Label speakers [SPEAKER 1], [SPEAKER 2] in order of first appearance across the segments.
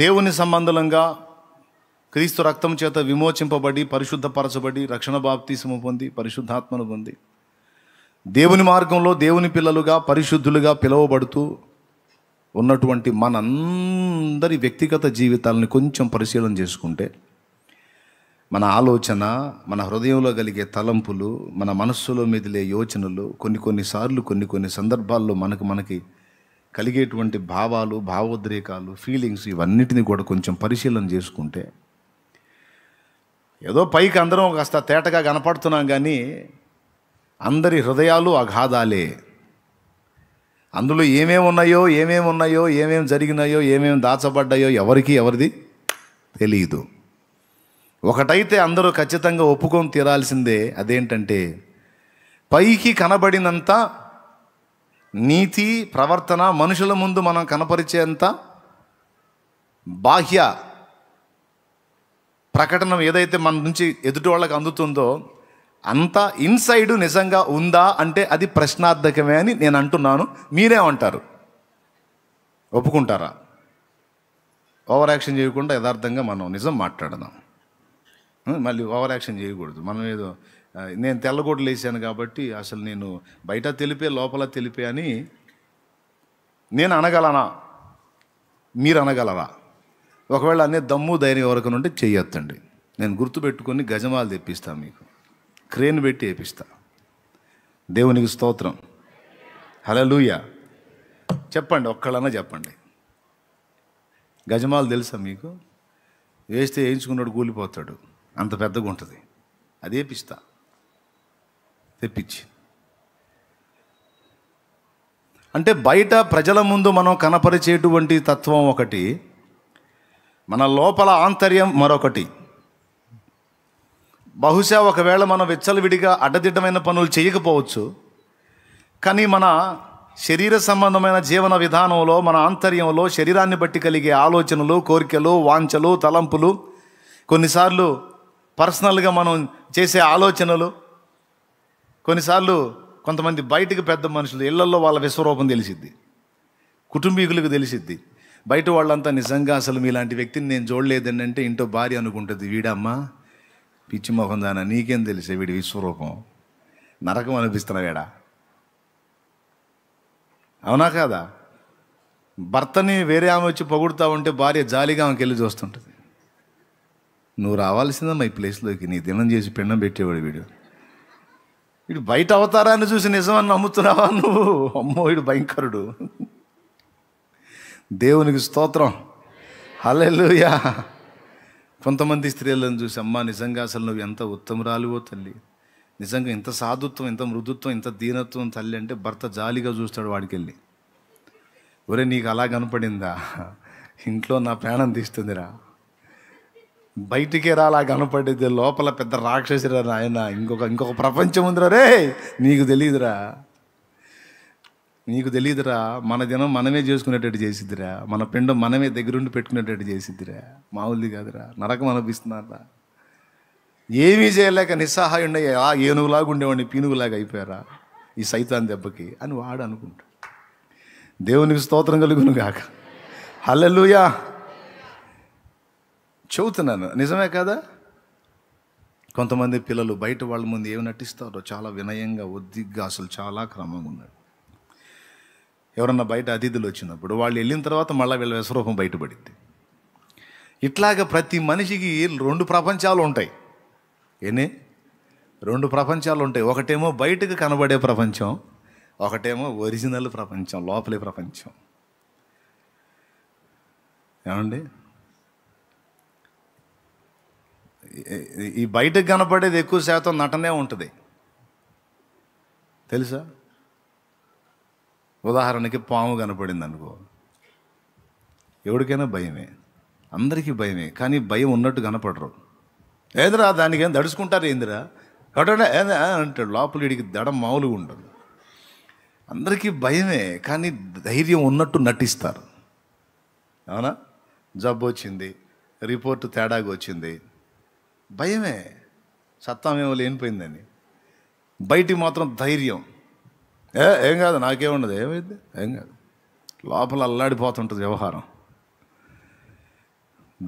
[SPEAKER 1] దేవుని సంబంధంగా క్రీస్తు రక్తం చేత విమోచింపబడి పరిశుద్ధపరచబడి రక్షణ బాప్తీసము పొంది పరిశుద్ధాత్మను పొంది దేవుని మార్గంలో దేవుని పిల్లలుగా పరిశుద్ధులుగా పిలువబడుతూ ఉన్నటువంటి మనందరి వ్యక్తిగత జీవితాలని కొంచెం పరిశీలన చేసుకుంటే మన ఆలోచన మన హృదయంలో కలిగే తలంపులు మన మనస్సులో మెదిలే యోచనలు కొన్ని కొన్నిసార్లు కొన్ని కొన్ని సందర్భాల్లో మనకు మనకి కలిగేటువంటి భావాలు భావోద్రేకాలు ఫీలింగ్స్ ఇవన్నిటిని కూడా కొంచెం పరిశీలన చేసుకుంటే ఏదో పైకి అందరం కాస్త తేటగా కనపడుతున్నాం కానీ అందరి హృదయాలు అఘాధాలే అందులో ఏమేమి ఉన్నాయో ఏమేమి ఉన్నాయో ఏమేమి జరిగినాయో ఏమేమి దాచబడ్డాయో ఎవరికి ఎవరిది తెలియదు ఒకటైతే అందరూ ఖచ్చితంగా ఒప్పుకొని తీరాల్సిందే అదేంటంటే పైకి కనబడినంత నీతి ప్రవర్తన మనుషుల ముందు మనం కనపరిచేంత బాహ్య ప్రకటన ఏదైతే మన నుంచి ఎదుటి వాళ్ళకి అందుతుందో అంత ఇన్సైడ్ నిజంగా ఉందా అంటే అది ప్రశ్నార్థకమే అని నేను అంటున్నాను మీరేమంటారు ఒప్పుకుంటారా ఓవర్ యాక్షన్ చేయకుండా యథార్థంగా మనం నిజం మాట్లాడదాం మళ్ళీ ఓవర్ యాక్షన్ చేయకూడదు మనం ఏదో నేను తెల్లగోడలు వేసాను కాబట్టి అసలు నేను బయట తెలిపే లోపల తెలిపే అని నేను అనగలనా మీరు అనగలరా ఒకవేళ అనే దమ్ము ధైర్యం వరకు ఉంటే చేయొద్దండి నేను గుర్తుపెట్టుకొని గజమాలు తెప్పిస్తాను మీకు క్రేన్ పెట్టి వేపిస్తా దేవునికి స్తోత్రం హలలుయ చెప్పండి ఒక్కళ్ళన్నా చెప్పండి గజమాలు తెలుసా మీకు వేస్తే వేయించుకున్నాడు కూలిపోతాడు అంత పెద్దగా ఉంటుంది అదేపిస్తా తెప్పించి అంటే బయట ప్రజల ముందు మనం కనపరిచేటువంటి తత్వం ఒకటి మన లోపల ఆంతర్యం మరొకటి బహుశా ఒకవేళ మనం విచ్చలవిడిగా అడ్డదిడ్డమైన పనులు చేయకపోవచ్చు కానీ మన శరీర సంబంధమైన జీవన విధానంలో మన ఆంతర్యంలో శరీరాన్ని బట్టి కలిగే ఆలోచనలు కోరికలు వాంచలు తలంపులు కొన్నిసార్లు పర్సనల్గా మనం చేసే ఆలోచనలు కొన్నిసార్లు కొంతమంది బయటకు పెద్ద మనుషులు ఇళ్లలో వాళ్ళ విశ్వరూపం తెలిసిద్ది కుటుంబీకులకు తెలిసిద్ది బయట వాళ్ళంతా నిజంగా అసలు మీలాంటి వ్యక్తిని నేను చూడలేదని అంటే ఇంటో భార్య అనుకుంటుంది వీడమ్మా పిచ్చి మొహం దానా నీకేం తెలిసే వీడి విశ్వరూపం నరకం అనిపిస్తున్నావేడా అవునా కాదా భర్తని వేరే ఆమె వచ్చి పొగుడుతూ ఉంటే భార్య జాలిగా ఆమెకి వెళ్ళి చూస్తుంటుంది నువ్వు రావాల్సిందమ్మా ఈ ప్లేస్లోకి నీ దినం చేసి పిండం పెట్టేవాడు వీడు వీడు బయట అవతారాన్ని చూసి నిజమని నమ్ముతున్నావా నువ్వు అమ్మో వీడు భయంకరుడు దేవునికి స్తోత్రం హలెలుయా కొంతమంది స్త్రీలను చూసి అమ్మ నిజంగా అసలు నువ్వు ఎంత ఉత్తమరాలువో తల్లి నిజంగా ఇంత సాధుత్వం ఇంత మృదుత్వం ఇంత దీనత్వం తల్లి అంటే భర్త జాలిగా చూస్తాడు వాడికి వెళ్ళి ఒరే నీకు అలా కనపడిందా ఇంట్లో నా ప్రాణం తీస్తుందిరా బయటికి రాలా కనపడేది లోపల పెద్ద రాక్షసిరా నాయన ఇంకొక ఇంకొక ప్రపంచం ఉందిరా రే నీకు తెలియదురా నీకు తెలియదురా మన దినం మనమే చేసుకునేటట్టు చేసిద్దిరా మన పిండం మనమే దగ్గరుండి పెట్టుకునేటట్టు చేసిద్దిరా మామూలుది కాదురా నరకం అనిపిస్తున్నారా ఏమీ చేయలేక నిస్సహాయం ఆ ఏనుగులాగా ఉండేవాడిని పీనుగులాగా అయిపోయారా ఈ సైతాన్ దెబ్బకి అని వాడు అనుకుంటా దేవునికి స్తోత్రం కలుగును గాక హలలుయా చెబుతున్నాను నిజమే కదా కొంతమంది పిల్లలు బయట వాళ్ళ ముందు ఏమి నటిస్తారో చాలా వినయంగా ఒద్దిగ్గా అసలు చాలా క్రమంగా ఉన్నాడు ఎవరన్నా బయట అతిథులు వచ్చినప్పుడు వాళ్ళు వెళ్ళిన తర్వాత మళ్ళీ వీళ్ళ విశ్వరూపం బయటపడింది ఇట్లాగ ప్రతి మనిషికి రెండు ప్రపంచాలు ఉంటాయి ఏనే రెండు ప్రపంచాలు ఉంటాయి ఒకటేమో బయటకు కనబడే ప్రపంచం ఒకటేమో ఒరిజినల్ ప్రపంచం లోపలి ప్రపంచం ఏమండి ఈ బయటకు కనపడేది ఎక్కువ శాతం నటనే ఉంటుంది తెలుసా ఉదాహరణకి పాము కనపడింది అనుకో ఎవరికైనా భయమే అందరికీ భయమే కానీ భయం ఉన్నట్టు కనపడరు ఏదిరా దానికేం దడుచుకుంటారు ఏందిరా కట్టడా అంటాడు లోపలికి దడ మామూలుగా ఉండదు అందరికీ భయమే కానీ ధైర్యం ఉన్నట్టు నటిస్తారు అవునా జబ్బు వచ్చింది రిపోర్ట్ తేడాగా వచ్చింది భయమే సత్తామేమో లేనిపోయిందని బయటికి మాత్రం ధైర్యం ఏ ఏం కాదు నాకేముండదు ఏమైంది ఏం కాదు లోపల అల్లాడిపోతుంటుంది వ్యవహారం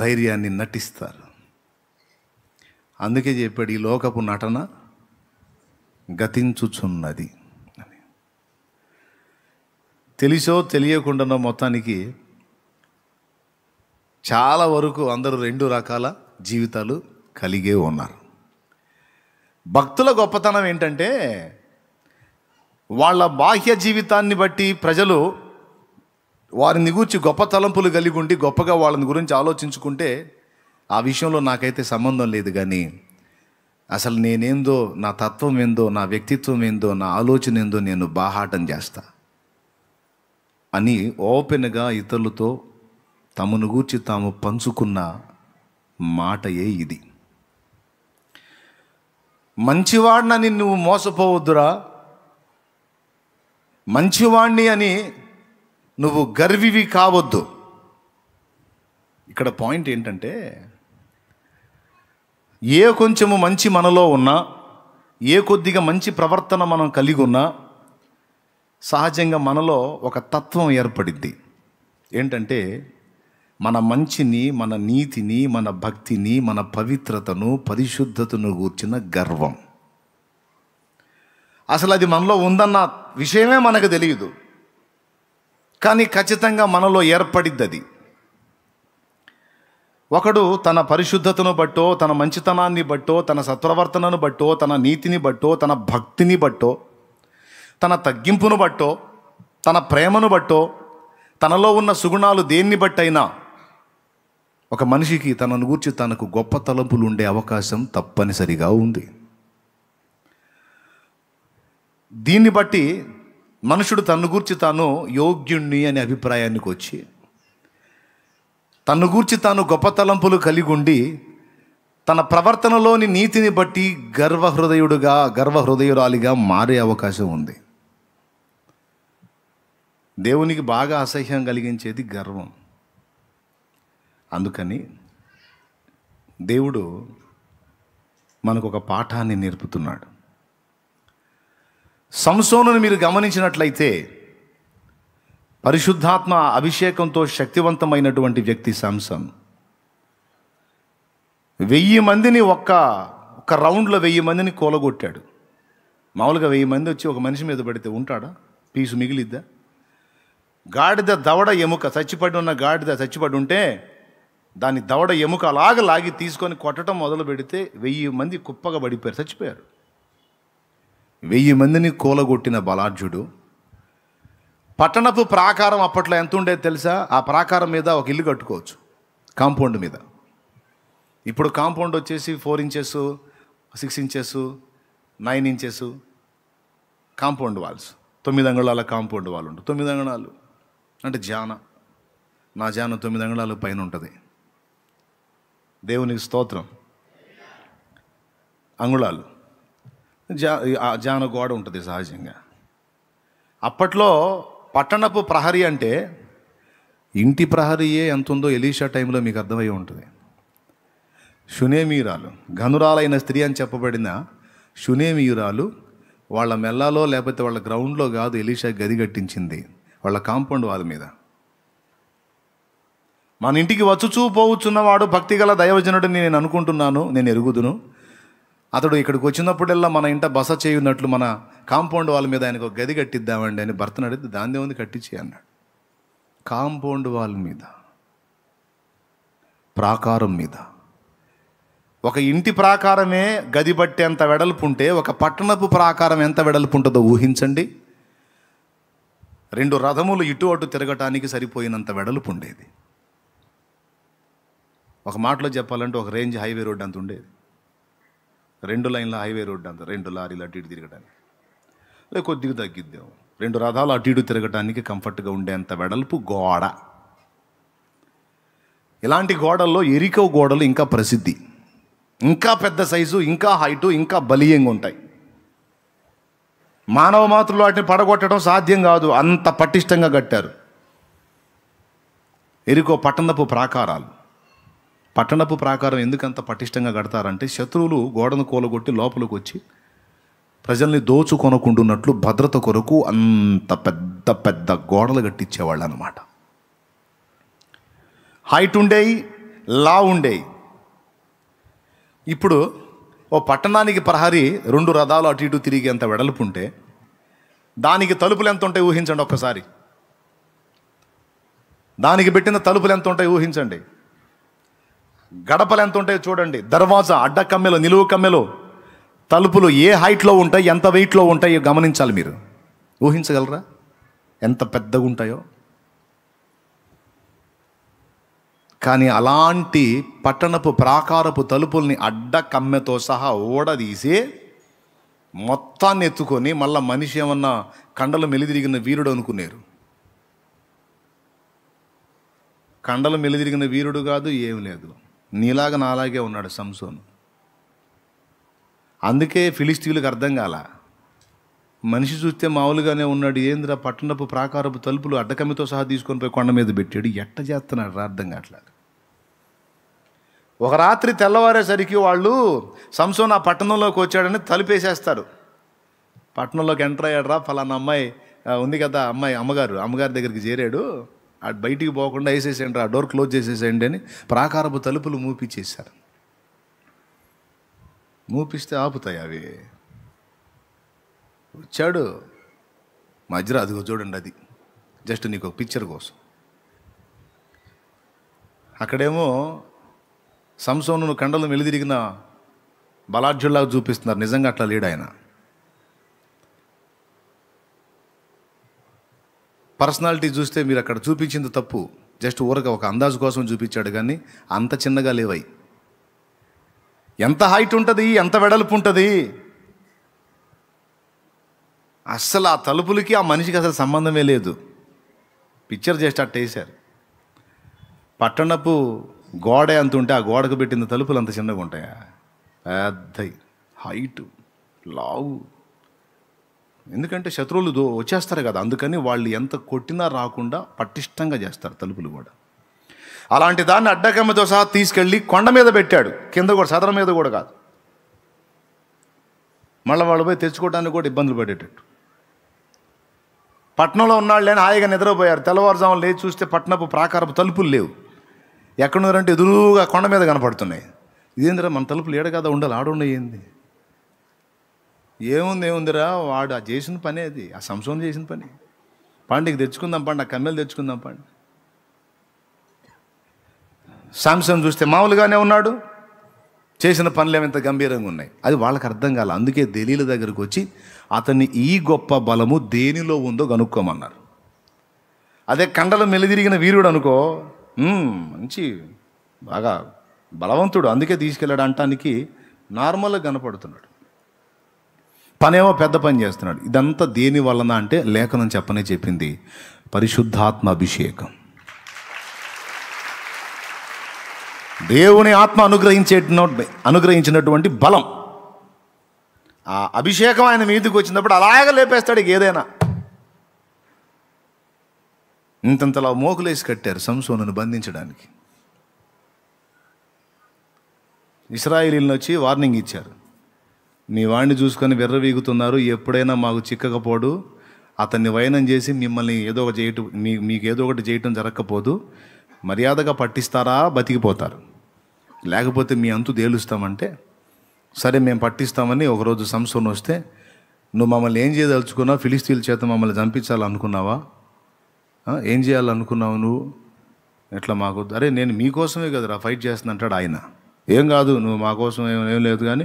[SPEAKER 1] ధైర్యాన్ని నటిస్తారు అందుకే చెప్పాడు ఈ లోకపు నటన గతించుచున్నది అని తెలిసో తెలియకుండానో మొత్తానికి చాలా వరకు అందరూ రెండు రకాల జీవితాలు కలిగే ఉన్నారు భక్తుల గొప్పతనం ఏంటంటే వాళ్ళ బాహ్య జీవితాన్ని బట్టి ప్రజలు వారిని గూర్చి గొప్ప తలంపులు కలిగి ఉండి గొప్పగా వాళ్ళని గురించి ఆలోచించుకుంటే ఆ విషయంలో నాకైతే సంబంధం లేదు కానీ అసలు నేనేందో నా తత్వం ఏందో నా వ్యక్తిత్వం ఏందో నా ఆలోచన ఏందో నేను బాహాటం చేస్తా అని ఓపెన్గా ఇతరులతో తమను గూర్చి తాము పంచుకున్న మాటయే ఇది మంచివాడినని నువ్వు మోసపోవద్దురా మంచివాణ్ణి అని నువ్వు గర్వివి కావద్దు ఇక్కడ పాయింట్ ఏంటంటే ఏ కొంచెము మంచి మనలో ఉన్నా ఏ కొద్దిగా మంచి ప్రవర్తన మనం కలిగి ఉన్నా సహజంగా మనలో ఒక తత్వం ఏర్పడిద్ది ఏంటంటే మన మంచిని మన నీతిని మన భక్తిని మన పవిత్రతను పరిశుద్ధతను గూర్చిన గర్వం అసలు అది మనలో ఉందన్న విషయమే మనకు తెలియదు కానీ ఖచ్చితంగా మనలో ఏర్పడిద్ది అది ఒకడు తన పరిశుద్ధతను బట్టో తన మంచితనాన్ని బట్టో తన సత్ప్రవర్తనను బట్టో తన నీతిని బట్టో తన భక్తిని బట్టో తన తగ్గింపును బట్టో తన ప్రేమను బట్టో తనలో ఉన్న సుగుణాలు దేన్ని బట్టైనా ఒక మనిషికి తనను గూర్చి తనకు గొప్ప తలంపులు ఉండే అవకాశం తప్పనిసరిగా ఉంది దీన్ని బట్టి మనుషుడు తన్ను గూర్చి తాను యోగ్యుణ్ణి అనే అభిప్రాయానికి వచ్చి తన్ను గూర్చి తాను గొప్ప తలంపులు కలిగి ఉండి తన ప్రవర్తనలోని నీతిని బట్టి గర్వహృదయుడుగా గర్వహృదయురాలిగా మారే అవకాశం ఉంది దేవునికి బాగా అసహ్యం కలిగించేది గర్వం అందుకని దేవుడు మనకు ఒక పాఠాన్ని నేర్పుతున్నాడు సంసోనుని మీరు గమనించినట్లయితే పరిశుద్ధాత్మ అభిషేకంతో శక్తివంతమైనటువంటి వ్యక్తి సంసం వెయ్యి మందిని ఒక్క ఒక రౌండ్లో వెయ్యి మందిని కూలగొట్టాడు మామూలుగా వెయ్యి మంది వచ్చి ఒక మనిషి మీద పడితే ఉంటాడా పీసు మిగిలిద్దా గాడిద దవడ ఎముక చచ్చిపడి ఉన్న గాడిద చచ్చిపడి ఉంటే దాని దవడ ఎముక అలాగ లాగి తీసుకొని కొట్టడం మొదలు పెడితే వెయ్యి మంది కుప్పగా పడిపోయారు చచ్చిపోయారు వెయ్యి మందిని కూలగొట్టిన బలార్జుడు పట్టణపు ప్రాకారం అప్పట్లో ఎంత ఉండేది తెలుసా ఆ ప్రాకారం మీద ఒక ఇల్లు కట్టుకోవచ్చు కాంపౌండ్ మీద ఇప్పుడు కాంపౌండ్ వచ్చేసి four inches six inches nine inches compound walls తొమ్మిది అంగళాల కాంపౌండ్ వాళ్ళు ఉంటుంది తొమ్మిది అంగుళాలు అంటే జాన నా జాన తొమ్మిది అంగుళాలు పైన ఉంటుంది దేవునికి స్తోత్రం అంగుళాలు జా జాన గోడ ఉంటుంది సహజంగా అప్పట్లో పట్టణపు ప్రహరీ అంటే ఇంటి ప్రహరీయే ఎంత ఉందో ఎలీషా టైంలో మీకు అర్థమై ఉంటుంది శునేమీరాలు ఘనురాలైన స్త్రీ అని చెప్పబడిన శునేమీయురాలు వాళ్ళ మెల్లాలో లేకపోతే వాళ్ళ గ్రౌండ్లో కాదు ఎలీషా గది కట్టించింది వాళ్ళ కాంపౌండ్ వాళ్ళ మీద మన ఇంటికి వచ్చుచూ పోవచ్చున్నవాడు భక్తిగల దైవజనుడని నేను అనుకుంటున్నాను నేను ఎరుగుదును అతడు ఇక్కడికి వచ్చినప్పుడల్లా మన ఇంట బస చేయున్నట్లు మన కాంపౌండ్ వాళ్ళ మీద ఆయనకు గది కట్టిద్దామండి అని భర్తను అడిగితే దాని ఉంది కట్టించి అన్నాడు కాంపౌండ్ వాళ్ళ మీద ప్రాకారం మీద ఒక ఇంటి ప్రాకారమే గది ఎంత వెడల్పు ఉంటే ఒక పట్టణపు ప్రాకారం ఎంత వెడల్పు ఉంటుందో ఊహించండి రెండు రథములు ఇటు అటు తిరగటానికి సరిపోయినంత వెడల్పు ఉండేది ఒక మాటలో చెప్పాలంటే ఒక రేంజ్ హైవే రోడ్డు అంత ఉండేది రెండు లైన్ల హైవే రోడ్డు అంత రెండు లారీలు అటు ఇటు తిరగడానికి కొద్దిగా తగ్గిద్దాం రెండు రథాలు అటు ఇటు తిరగడానికి కంఫర్ట్గా ఉండేంత వెడల్పు గోడ ఇలాంటి గోడల్లో ఎరికో గోడలు ఇంకా ప్రసిద్ధి ఇంకా పెద్ద సైజు ఇంకా హైటు ఇంకా బలీయంగా ఉంటాయి మానవ మాతృలు వాటిని పడగొట్టడం సాధ్యం కాదు అంత పటిష్టంగా కట్టారు ఎరికో పట్టణపు ప్రాకారాలు పట్టణపు ప్రాకారం ఎందుకంత పటిష్టంగా కడతారంటే శత్రువులు గోడను కూలగొట్టి లోపలికి వచ్చి ప్రజల్ని దోచుకొనకుండున్నట్లు భద్రత కొరకు అంత పెద్ద పెద్ద గోడలు కట్టించేవాళ్ళు అనమాట హైట్ ఉండేవి లా ఉండేవి ఇప్పుడు ఓ పట్టణానికి ప్రహరీ రెండు రథాలు అటు ఇటు తిరిగి అంత వెడల్పు ఉంటే దానికి తలుపులు ఎంత ఉంటాయి ఊహించండి ఒక్కసారి దానికి పెట్టిన తలుపులు ఎంత ఉంటాయి ఊహించండి గడపలు ఎంత ఉంటాయో చూడండి దర్వాజా అడ్డ కమ్మెలు నిలువు కమ్మెలు తలుపులు ఏ హైట్లో ఉంటాయి ఎంత వెయిట్లో ఉంటాయో గమనించాలి మీరు ఊహించగలరా ఎంత పెద్దగా ఉంటాయో కానీ అలాంటి పట్టణపు ప్రాకారపు తలుపుల్ని అడ్డ కమ్మెతో సహా ఓడదీసి మొత్తాన్ని ఎత్తుకొని మళ్ళీ మనిషి ఏమన్నా కండలు మెలిదిరిగిన వీరుడు అనుకున్నారు కండలు మెలిదిరిగిన వీరుడు కాదు ఏం లేదు నీలాగ నాలాగే ఉన్నాడు సంసోను అందుకే ఫిలిస్టీలకు అర్థం కాల మనిషి చూస్తే మామూలుగానే ఉన్నాడు ఏంద్రా పట్టణపు ప్రాకారపు తలుపులు అడ్డకమితో సహా తీసుకొని పోయి కొండ మీద పెట్టాడు ఎట్ట చేస్తున్నాడు రా అర్థం కావట్లేదు ఒక రాత్రి తెల్లవారేసరికి వాళ్ళు సంసోన్ ఆ పట్టణంలోకి వచ్చాడని తలుపేసేస్తారు పట్టణంలోకి ఎంటర్ అయ్యాడు రా ఫలానా అమ్మాయి ఉంది కదా అమ్మాయి అమ్మగారు అమ్మగారి దగ్గరికి చేరాడు బయటికి పోకుండా వేసేసేయండి ఆ డోర్ క్లోజ్ చేసేసేయండి అని ప్రాకారపు తలుపులు మూపిచ్చేశారు మూపిస్తే ఆపుతాయి అవి వచ్చాడు మధ్యలో అదిగో చూడండి అది జస్ట్ నీకు ఒక పిక్చర్ కోసం అక్కడేమో సంసోను కండలు మెలిదిరిగిన బలాఢ్యుల్లాగా చూపిస్తున్నారు నిజంగా అట్లా లీడ్ ఆయన పర్సనాలిటీ చూస్తే మీరు అక్కడ చూపించింది తప్పు జస్ట్ ఊరక ఒక అందాజు కోసం చూపించాడు కానీ అంత చిన్నగా లేవై ఎంత హైట్ ఉంటుంది ఎంత వెడల్పు ఉంటుంది అస్సలు ఆ తలుపులకి ఆ మనిషికి అసలు సంబంధమే లేదు పిక్చర్ చేసి అట్ట వేశారు పట్టణపు గోడ అంత ఉంటే ఆ గోడకు పెట్టిన తలుపులు అంత చిన్నగా ఉంటాయా పెద్ద హైటు లావు ఎందుకంటే శత్రువులు దో వచ్చేస్తారు కదా అందుకని వాళ్ళు ఎంత కొట్టినా రాకుండా పటిష్టంగా చేస్తారు తలుపులు కూడా అలాంటి దాన్ని అడ్డకమ్మతో సహా తీసుకెళ్ళి కొండ మీద పెట్టాడు కింద కూడా సదరం మీద కూడా కాదు మళ్ళీ వాళ్ళు పోయి తెచ్చుకోవడానికి కూడా ఇబ్బందులు పడేటట్టు పట్నంలో ఉన్నాళ్ళని హాయిగా నిద్రపోయారు తెల్లవారుజాము లేచి చూస్తే పట్నపు ప్రాకారపు తలుపులు లేవు ఎక్కడున్నారంటే ఎదురుగా కొండ మీద కనపడుతున్నాయి ఇదేంద్రా మన తలుపులు ఏడ కదా ఉండాలి ఆడున్నాయి ఏంది ఏముంది ఏముందిరా వాడు ఆ చేసిన పని అది ఆ సంసోన్ చేసిన పని పండుగ తెచ్చుకుందాం పండు ఆ కమ్మెలు తెచ్చుకుందాం పండు సంసం చూస్తే మామూలుగానే ఉన్నాడు చేసిన పనులు ఏమంత గంభీరంగా ఉన్నాయి అది వాళ్ళకి అర్థం కాల అందుకే దలీల దగ్గరకు వచ్చి అతన్ని ఈ గొప్ప బలము దేనిలో ఉందో కనుక్కోమన్నారు అదే కండలు మెలిదిరిగిన వీరుడు అనుకో మంచి బాగా బలవంతుడు అందుకే తీసుకెళ్ళాడు అంటానికి నార్మల్గా కనపడుతున్నాడు పనేమో పెద్ద పని చేస్తున్నాడు ఇదంతా దేని వలన అంటే లేఖనం చెప్పనే చెప్పింది పరిశుద్ధాత్మ అభిషేకం దేవుని ఆత్మ అనుగ్రహించే అనుగ్రహించినటువంటి బలం ఆ అభిషేకం ఆయన మీదకి వచ్చినప్పుడు అలాగ లేపేస్తాడు ఏదైనా ఇంతంతలా మోకులేసి కట్టారు సంసోను బంధించడానికి ఇస్రాయిలీలను వచ్చి వార్నింగ్ ఇచ్చారు మీ వాడిని చూసుకొని విర్రవీగుతున్నారు ఎప్పుడైనా మాకు చిక్కకపోడు అతన్ని వయనం చేసి మిమ్మల్ని ఏదో ఒక చేయటం మీ మీకు ఏదో ఒకటి చేయటం జరగకపోదు మర్యాదగా పట్టిస్తారా బతికిపోతారు లేకపోతే మీ అంతు తేలుస్తామంటే సరే మేము పట్టిస్తామని ఒకరోజు సంస్థను వస్తే నువ్వు మమ్మల్ని ఏం చేయదలుచుకున్నావు ఫిలిస్తీన్ల చేత మమ్మల్ని చంపించాలనుకున్నావా ఏం చేయాలనుకున్నావు నువ్వు ఎట్లా మాకు అరే నేను మీకోసమే కదరా ఫైట్ చేస్తున్నా అంటాడు ఆయన ఏం కాదు నువ్వు మా కోసం ఏం లేదు కానీ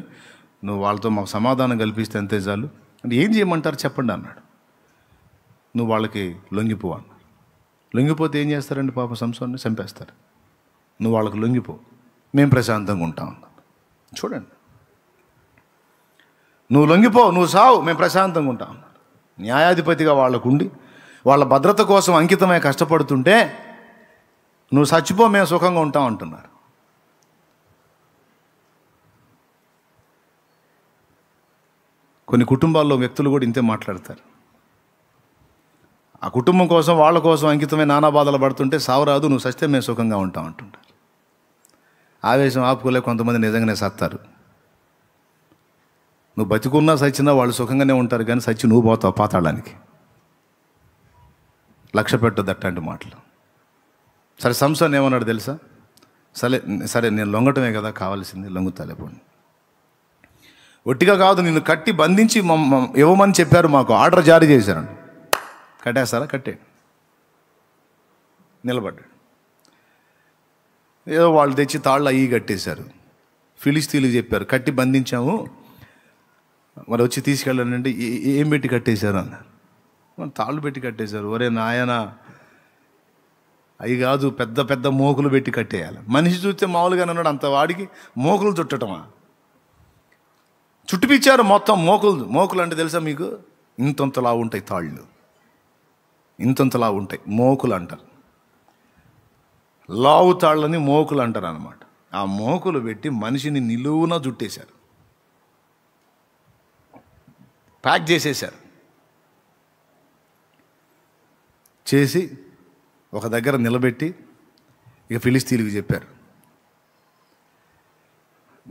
[SPEAKER 1] నువ్వు వాళ్ళతో మాకు సమాధానం కల్పిస్తే అంతే చాలు అంటే ఏం చేయమంటారు చెప్పండి అన్నాడు నువ్వు వాళ్ళకి లొంగిపో అన్న లొంగిపోతే ఏం చేస్తారండి పాప సంసారాన్ని చంపేస్తారు నువ్వు వాళ్ళకి లొంగిపో మేము ప్రశాంతంగా ఉంటాం చూడండి నువ్వు లొంగిపో నువ్వు సావు మేము ప్రశాంతంగా ఉంటాం న్యాయాధిపతిగా వాళ్ళకు ఉండి వాళ్ళ భద్రత కోసం అంకితమై కష్టపడుతుంటే నువ్వు చచ్చిపో మేము సుఖంగా ఉంటాం అంటున్నారు కొన్ని కుటుంబాల్లో వ్యక్తులు కూడా ఇంతే మాట్లాడతారు ఆ కుటుంబం కోసం వాళ్ళ కోసం అంకితమై నానా బాధలు పడుతుంటే సావరాదు నువ్వు సస్తే మేము సుఖంగా ఉంటాం అంటుంటారు ఆవేశం ఆపుకోలే కొంతమంది నిజంగానే సత్తారు నువ్వు బతికున్నా సచ్చినా వాళ్ళు సుఖంగానే ఉంటారు కానీ సచ్చి నువ్వు పోతావు పాతాళానికి లక్ష్య పెట్టద్దు అట్లాంటి మాటలు సరే సంసాన్ ఏమన్నాడు తెలుసా సరే సరే నేను లొంగటమే కదా కావాల్సింది లొంగుతాలేపోండి ఒట్టిగా కాదు నిన్ను కట్టి బంధించి ఇవ్వమని చెప్పారు మాకు ఆర్డర్ జారీ చేశారండి కట్టేస్తారా కట్టే నిలబడ్డాడు ఏదో వాళ్ళు తెచ్చి తాళ్ళు అయ్యి కట్టేశారు ఫిలిస్తీన్లు చెప్పారు కట్టి బంధించాము మరి వచ్చి తీసుకెళ్ళండి ఏం పెట్టి కట్టేశారు అన్నారు తాళ్ళు పెట్టి కట్టేశారు ఒరే నాయన అవి కాదు పెద్ద పెద్ద మోకులు పెట్టి కట్టేయాలి మనిషి చూస్తే మామూలుగానే ఉన్నాడు అంత వాడికి మోకులు చుట్టటమా చుట్టుపిచ్చారు మొత్తం మోకులు మోకులు అంటే తెలుసా మీకు ఇంతంతలా ఉంటాయి తాళ్ళు ఇంతంతలా ఉంటాయి మోకులు అంటారు లావు తాళ్ళని మోకులు అంటారు అనమాట ఆ మోకులు పెట్టి మనిషిని నిలువున జుట్టేశారు ప్యాక్ చేసేశారు చేసి ఒక దగ్గర నిలబెట్టి ఇక ఫిలిస్తీన్కి చెప్పారు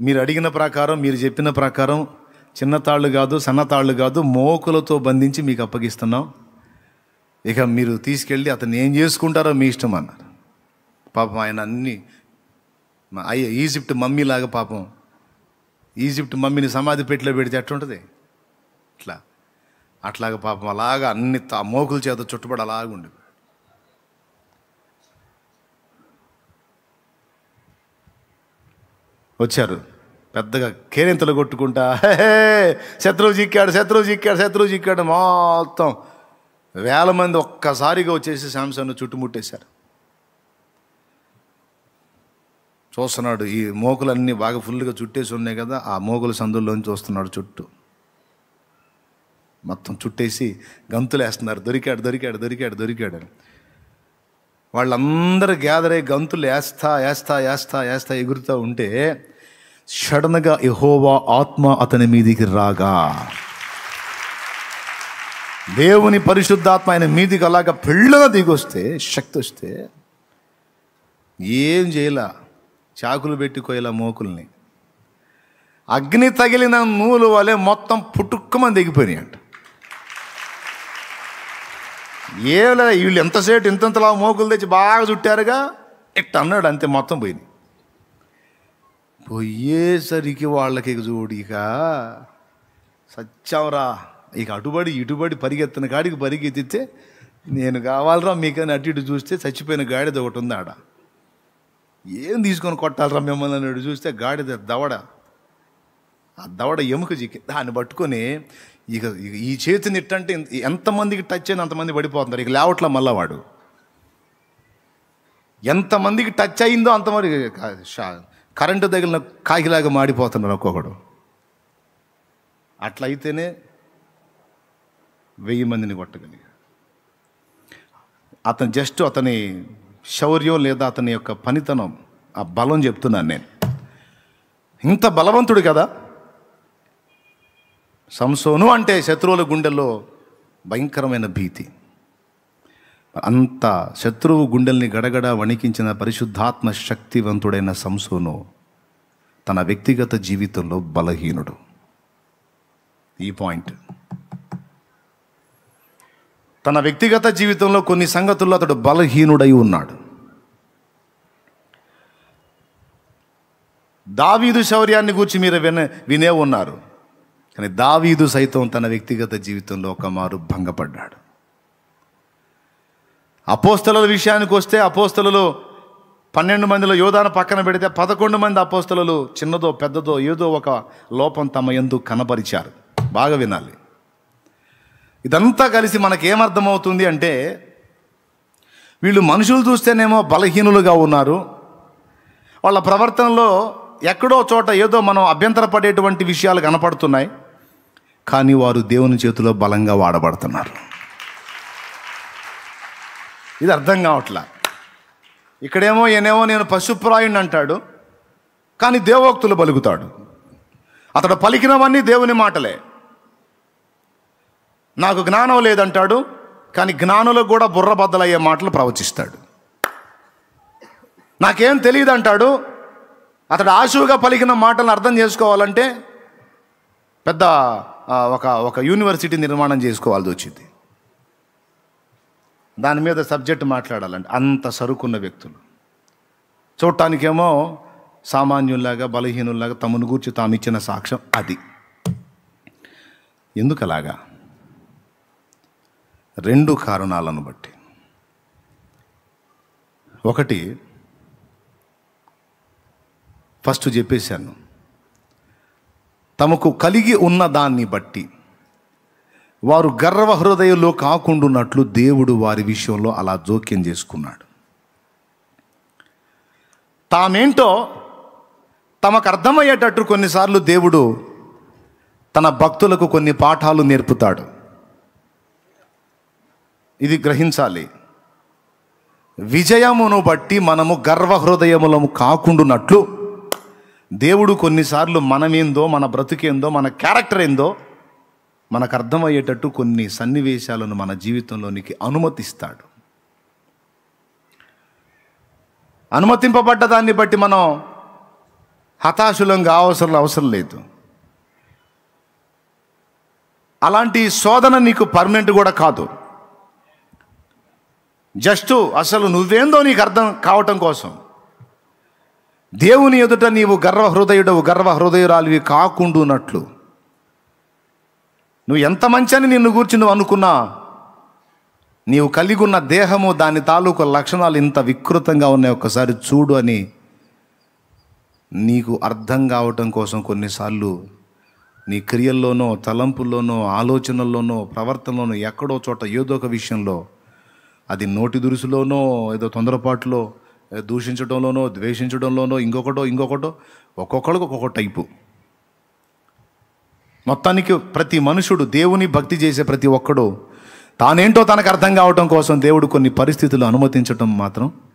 [SPEAKER 1] మీరు అడిగిన ప్రకారం మీరు చెప్పిన ప్రకారం చిన్న తాళ్ళు కాదు సన్నతాళ్ళు కాదు మోకులతో బంధించి మీకు అప్పగిస్తున్నాం ఇక మీరు తీసుకెళ్ళి అతను ఏం చేసుకుంటారో మీ ఇష్టం అన్నారు పాపం ఆయన అన్ని అయ్య ఈజిప్ట్ మమ్మీలాగా పాపం ఈజిప్ట్ మమ్మీని సమాధి పెట్టిలో పెడితే ఉంటుంది ఇట్లా అట్లాగ పాపం అలాగా అన్ని మోకుల చేత చుట్టుపడి అలాగుండు వచ్చారు పెద్దగా కేరింతలు కొట్టుకుంటా శత్రువు చిక్కాడు శత్రువు చిక్కాడు శత్రువు చిక్కాడు మొత్తం వేల మంది ఒక్కసారిగా వచ్చేసి శాంసంగ్ను చుట్టుముట్టేశారు చూస్తున్నాడు ఈ మోకులన్నీ బాగా ఫుల్గా చుట్టేసి ఉన్నాయి కదా ఆ మోకుల సందుల్లోంచి చూస్తున్నాడు చుట్టూ మొత్తం చుట్టేసి గంతులు వేస్తున్నారు దొరికాడు దొరికాడు దొరికాడు దొరికాడు వాళ్ళందరూ గ్యాదర్ అయ్యి గంతులు వేస్తా వేస్తా వేస్తా వేస్తా ఎగురుతూ ఉంటే షడన్గా ఎహోవా ఆత్మ అతని మీదికి రాగా దేవుని పరిశుద్ధాత్మ ఆయన మీదికి అలాగ పెళ్ళన దిగొస్తే శక్తి వస్తే ఏం చేయలా చాకులు పెట్టుకోయేలా మోకుల్ని అగ్ని తగిలిన నూలు వలె మొత్తం పుట్టుక్కమని దిగిపోయినాయి అంట ఏలా వీళ్ళు ఎంతసేపు ఇంతంతలా మోకులు తెచ్చి బాగా చుట్టారుగా ఇట్ట అన్నాడు అంతే మొత్తం పోయింది పోయేసరికి వాళ్ళకి ఇక సత్యంరా ఇక అటుబడి ఇటుబడి పరిగెత్తిన కాడికి పరిగెత్తితే నేను కావాలరా మీకని అటు ఇటు చూస్తే చచ్చిపోయిన గాడిద ఒకటి ఉంది ఆడ ఏం తీసుకొని కొట్టాలరా మిమ్మల్ని అన్నాడు చూస్తే గాడిద దవడ ఆ దవడ ఎముక చిక్కి దాన్ని పట్టుకొని ఇక ఇక ఈ చేతిని ఇట్టంటే ఎంతమందికి టచ్ అయిన అంతమంది పడిపోతున్నారు ఇక లేవట్లా మళ్ళా వాడు ఎంతమందికి టచ్ అయిందో అంతమంది కరెంటు తగిలిన కాకిలాగా మాడిపోతున్నారు ఒక్కొక్కడు అట్లయితేనే వెయ్యి మందిని కొట్టగలిగా అతను జస్ట్ అతని శౌర్యం లేదా అతని యొక్క పనితనం ఆ బలం చెప్తున్నాను నేను ఇంత బలవంతుడు కదా సంసోను అంటే శత్రువుల గుండెల్లో భయంకరమైన భీతి అంత శత్రువు గుండెల్ని గడగడ వణికించిన పరిశుద్ధాత్మ శక్తివంతుడైన సంసోను తన వ్యక్తిగత జీవితంలో బలహీనుడు ఈ పాయింట్ తన వ్యక్తిగత జీవితంలో కొన్ని సంగతుల్లో అతడు బలహీనుడై ఉన్నాడు దావీదు శౌర్యాన్ని గురించి మీరు వినే వినే ఉన్నారు కానీ దావీదు సైతం తన వ్యక్తిగత జీవితంలో ఒక మారు భంగపడ్డాడు అపోస్తల విషయానికి వస్తే అపోస్తలలో పన్నెండు మందిలో యోధాను పక్కన పెడితే పదకొండు మంది అపోస్తలలు చిన్నదో పెద్దదో ఏదో ఒక లోపం తమ ఎందు కనపరిచారు బాగా వినాలి ఇదంతా కలిసి మనకేమర్థమవుతుంది అంటే వీళ్ళు మనుషులు చూస్తేనేమో బలహీనులుగా ఉన్నారు వాళ్ళ ప్రవర్తనలో ఎక్కడో చోట ఏదో మనం అభ్యంతరపడేటువంటి విషయాలు కనపడుతున్నాయి కానీ వారు దేవుని చేతిలో బలంగా వాడబడుతున్నారు ఇది అర్థం కావట్లా ఇక్కడేమో ఏనేమో నేను పశుప్రాయుణ్ణి అంటాడు కానీ దేవోక్తులు పలుకుతాడు అతడు పలికినవన్నీ దేవుని మాటలే నాకు జ్ఞానం లేదంటాడు కానీ జ్ఞానులకు కూడా బుర్ర బద్దలయ్యే మాటలు ప్రవచిస్తాడు నాకేం తెలియదు అంటాడు అతడు ఆశువుగా పలికిన మాటలను అర్థం చేసుకోవాలంటే పెద్ద ఒక ఒక యూనివర్సిటీ నిర్మాణం చేసుకోవాల్సి వచ్చింది దాని మీద సబ్జెక్ట్ మాట్లాడాలంటే అంత సరుకున్న వ్యక్తులు చూడటానికేమో సామాన్యుల్లాగా బలహీనుల్లాగా తమను గూర్చి తాము ఇచ్చిన సాక్ష్యం అది ఎందుకలాగా రెండు కారణాలను బట్టి ఒకటి ఫస్ట్ చెప్పేశాను తమకు కలిగి ఉన్న దాన్ని బట్టి వారు గర్వ హృదయంలో కాకుండున్నట్లు దేవుడు వారి విషయంలో అలా జోక్యం చేసుకున్నాడు తామేంటో తమకు అర్థమయ్యేటట్టు కొన్నిసార్లు దేవుడు తన భక్తులకు కొన్ని పాఠాలు నేర్పుతాడు ఇది గ్రహించాలి విజయమును బట్టి మనము గర్వహృదయములము కాకుండునట్లు దేవుడు కొన్నిసార్లు మనమేందో మన బ్రతుకేందో మన క్యారెక్టర్ ఏందో మనకు అర్థమయ్యేటట్టు కొన్ని సన్నివేశాలను మన జీవితంలోనికి అనుమతిస్తాడు అనుమతింపబడ్డ దాన్ని బట్టి మనం హతాశులం కావసరం అవసరం లేదు అలాంటి శోధన నీకు పర్మనెంట్ కూడా కాదు జస్ట్ అసలు నువ్వేందో నీకు అర్థం కావటం కోసం దేవుని ఎదుట నీవు గర్వహృదయుడవు గర్వహృదయురాలివి కాకుండునట్లు నువ్వు ఎంత మంచని నిన్ను గూర్చి నువ్వు అనుకున్నా నీవు కలిగి ఉన్న దేహము దాని తాలూకు లక్షణాలు ఇంత వికృతంగా ఉన్నాయి ఒక్కసారి చూడు అని నీకు అర్థం కావటం కోసం కొన్నిసార్లు నీ క్రియల్లోనో తలంపుల్లోనో ఆలోచనల్లోనో ప్రవర్తనలోనో ఎక్కడో చోట ఏదో ఒక విషయంలో అది నోటి దురుసులోనో ఏదో తొందరపాటులో దూషించడంలోనో ద్వేషించడంలోనో ఇంకొకటో ఇంకొకటో ఒక్కొక్కడికి ఒక్కొక్క టైపు మొత్తానికి ప్రతి మనుషుడు దేవుని భక్తి చేసే ప్రతి ఒక్కడు తానేంటో తనకు అర్థం కావటం కోసం దేవుడు కొన్ని పరిస్థితులు అనుమతించటం మాత్రం